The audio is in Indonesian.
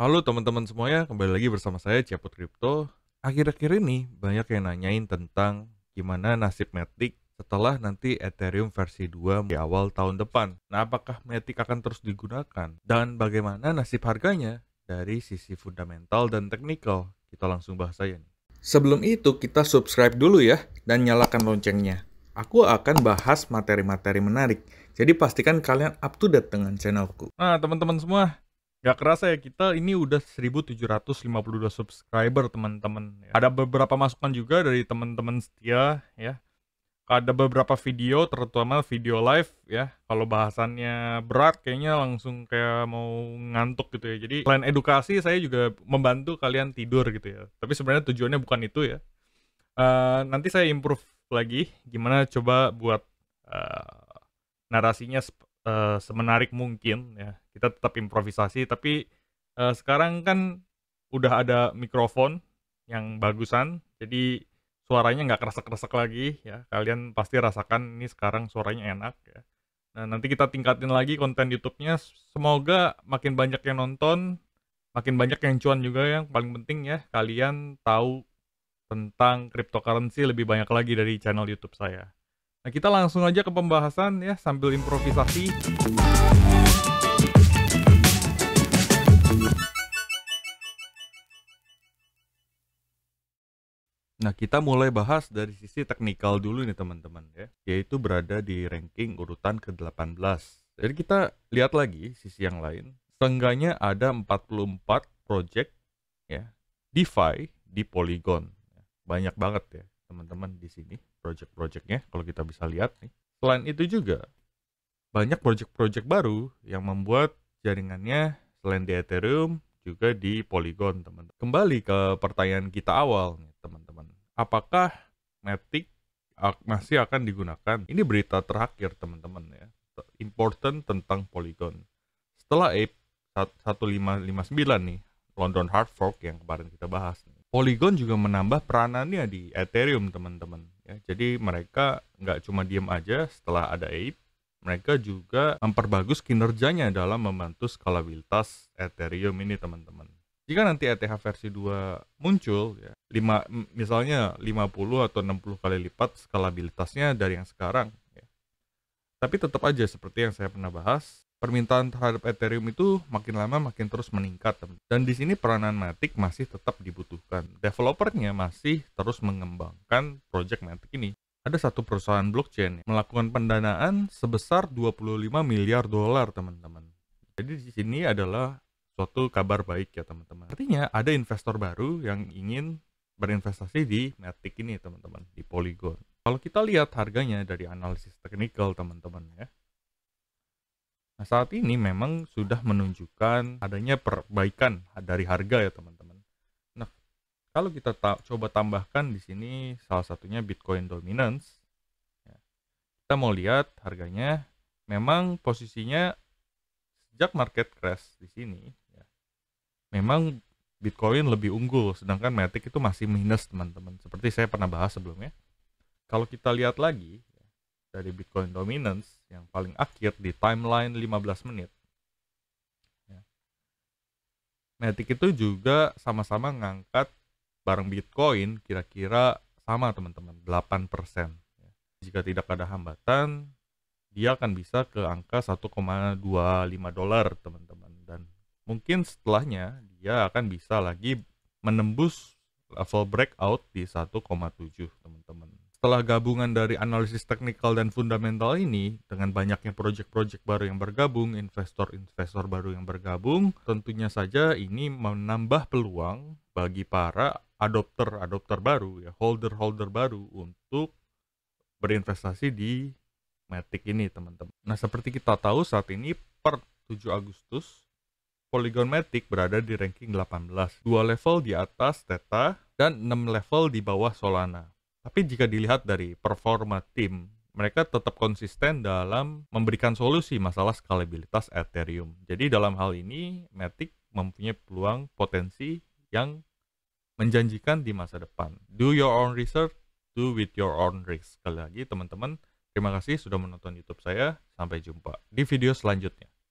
Halo teman-teman semuanya, kembali lagi bersama saya Ciaput Crypto Akhir-akhir ini banyak yang nanyain tentang gimana nasib Matic setelah nanti Ethereum versi 2 di awal tahun depan. Nah, apakah Matic akan terus digunakan dan bagaimana nasib harganya dari sisi fundamental dan teknikal? Kita langsung bahas aja nih. Sebelum itu, kita subscribe dulu ya dan nyalakan loncengnya. Aku akan bahas materi-materi menarik. Jadi pastikan kalian up to date dengan channelku. Nah, teman-teman semua, Gak kerasa ya kita ini udah 1752 subscriber teman-teman. Ya. Ada beberapa masukan juga dari teman-teman setia ya. Ada beberapa video terutama video live ya. Kalau bahasannya berat kayaknya langsung kayak mau ngantuk gitu ya. Jadi selain edukasi saya juga membantu kalian tidur gitu ya. Tapi sebenarnya tujuannya bukan itu ya. Uh, nanti saya improve lagi gimana coba buat uh, narasinya uh, semenarik mungkin ya kita tetap improvisasi tapi uh, sekarang kan udah ada mikrofon yang bagusan jadi suaranya nggak kerasa kerasa lagi ya kalian pasti rasakan ini sekarang suaranya enak ya nah nanti kita tingkatin lagi konten YouTube-nya semoga makin banyak yang nonton makin banyak yang cuan juga yang paling penting ya kalian tahu tentang cryptocurrency lebih banyak lagi dari channel YouTube saya. Nah, kita langsung aja ke pembahasan ya sambil improvisasi. Nah, kita mulai bahas dari sisi teknikal dulu nih teman-teman ya, yaitu berada di ranking urutan ke-18. Jadi kita lihat lagi sisi yang lain. Setengahnya ada 44 project ya, DeFi di Polygon. Banyak banget ya teman-teman di sini project-projectnya kalau kita bisa lihat nih. Selain itu juga banyak project-project baru yang membuat jaringannya selain di Ethereum juga di Polygon teman-teman. Kembali ke pertanyaan kita awal nih teman-teman. Apakah Matic masih akan digunakan? Ini berita terakhir teman-teman ya. Important tentang Polygon. Setelah Ape 1559 nih, London Hard Fork yang kemarin kita bahas nih Polygon juga menambah peranannya di Ethereum teman-teman ya jadi mereka nggak cuma diem aja setelah ada Ape mereka juga memperbagus kinerjanya dalam membantu skalabilitas Ethereum ini teman-teman jika nanti ETH versi 2 muncul ya, 5, misalnya 50 atau 60 kali lipat skalabilitasnya dari yang sekarang ya. tapi tetap aja seperti yang saya pernah bahas permintaan terhadap Ethereum itu makin lama makin terus meningkat. Dan di sini peranan Matic masih tetap dibutuhkan. Developernya masih terus mengembangkan project Matic ini. Ada satu perusahaan blockchain yang melakukan pendanaan sebesar 25 miliar dolar, teman-teman. Jadi di sini adalah suatu kabar baik ya, teman-teman. Artinya ada investor baru yang ingin berinvestasi di Matic ini, teman-teman, di Polygon. Kalau kita lihat harganya dari analisis teknikal, teman-teman ya Nah, saat ini memang sudah menunjukkan adanya perbaikan dari harga ya teman-teman. Nah, kalau kita ta coba tambahkan di sini salah satunya Bitcoin Dominance, ya, kita mau lihat harganya memang posisinya sejak market crash di sini, ya, memang Bitcoin lebih unggul, sedangkan Matic itu masih minus teman-teman. Seperti saya pernah bahas sebelumnya. Kalau kita lihat lagi, dari Bitcoin Dominance yang paling akhir di timeline 15 menit. Ya. Matic itu juga sama-sama ngangkat barang Bitcoin kira-kira sama teman-teman 8%. Ya. Jika tidak ada hambatan, dia akan bisa ke angka 1,25 dolar teman-teman dan mungkin setelahnya dia akan bisa lagi menembus level breakout di 1,7 teman-teman setelah gabungan dari analisis teknikal dan fundamental ini, dengan banyaknya proyek-proyek baru yang bergabung, investor-investor baru yang bergabung, tentunya saja ini menambah peluang bagi para adopter-adopter baru, ya holder-holder baru untuk berinvestasi di Matic ini, teman-teman. Nah, seperti kita tahu saat ini per 7 Agustus, Polygon Matic berada di ranking 18, dua level di atas Theta dan 6 level di bawah Solana. Tapi jika dilihat dari performa tim, mereka tetap konsisten dalam memberikan solusi masalah skalabilitas Ethereum. Jadi dalam hal ini, Matic mempunyai peluang potensi yang menjanjikan di masa depan. Do your own research, do with your own risk. Sekali lagi teman-teman, terima kasih sudah menonton YouTube saya. Sampai jumpa di video selanjutnya.